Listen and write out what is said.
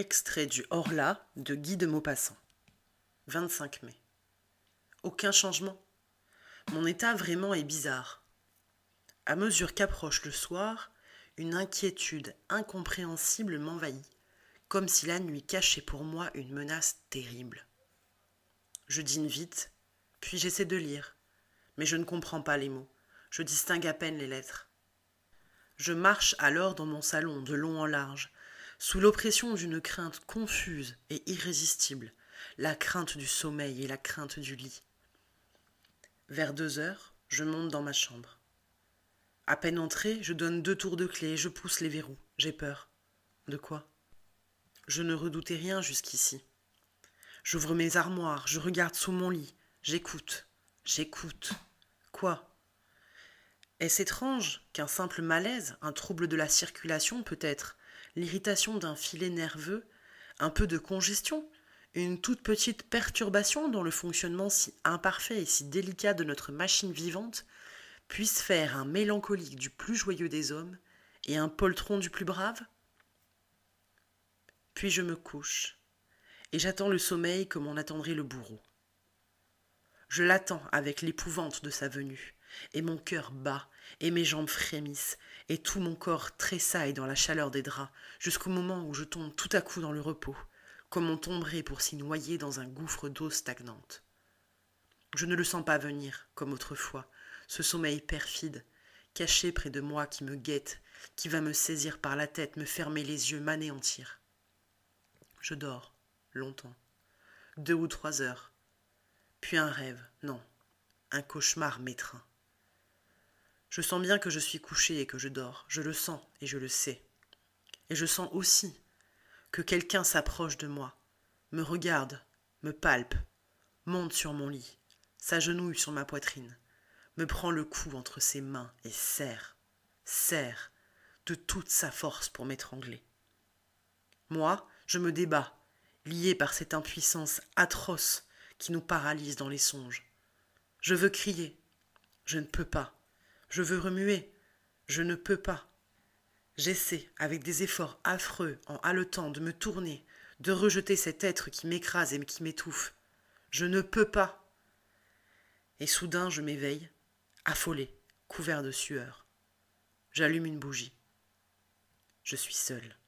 Extrait du Horla de Guy de Maupassant. 25 mai. Aucun changement. Mon état vraiment est bizarre. À mesure qu'approche le soir, une inquiétude incompréhensible m'envahit, comme si la nuit cachait pour moi une menace terrible. Je dîne vite, puis j'essaie de lire, mais je ne comprends pas les mots, je distingue à peine les lettres. Je marche alors dans mon salon de long en large, sous l'oppression d'une crainte confuse et irrésistible, la crainte du sommeil et la crainte du lit. Vers deux heures, je monte dans ma chambre. À peine entrée, je donne deux tours de clé et je pousse les verrous. J'ai peur. De quoi Je ne redoutais rien jusqu'ici. J'ouvre mes armoires, je regarde sous mon lit, j'écoute, j'écoute. Quoi Est-ce étrange qu'un simple malaise, un trouble de la circulation peut-être, l'irritation d'un filet nerveux, un peu de congestion, une toute petite perturbation dans le fonctionnement si imparfait et si délicat de notre machine vivante puisse faire un mélancolique du plus joyeux des hommes et un poltron du plus brave Puis je me couche, et j'attends le sommeil comme on attendrait le bourreau. Je l'attends avec l'épouvante de sa venue, et mon cœur bat, et mes jambes frémissent, et tout mon corps tressaille dans la chaleur des draps, jusqu'au moment où je tombe tout à coup dans le repos, comme on tomberait pour s'y noyer dans un gouffre d'eau stagnante. Je ne le sens pas venir, comme autrefois, ce sommeil perfide, caché près de moi qui me guette, qui va me saisir par la tête, me fermer les yeux, m'anéantir. Je dors, longtemps, deux ou trois heures, puis un rêve, non, un cauchemar m'étreint. Je sens bien que je suis couché et que je dors, je le sens et je le sais. Et je sens aussi que quelqu'un s'approche de moi, me regarde, me palpe, monte sur mon lit, s'agenouille sur ma poitrine, me prend le cou entre ses mains et serre, serre de toute sa force pour m'étrangler. Moi, je me débats, lié par cette impuissance atroce qui nous paralyse dans les songes. Je veux crier, je ne peux pas. Je veux remuer. Je ne peux pas. J'essaie, avec des efforts affreux, en haletant, de me tourner, de rejeter cet être qui m'écrase et qui m'étouffe. Je ne peux pas. Et soudain je m'éveille, affolé, couvert de sueur. J'allume une bougie. Je suis seul.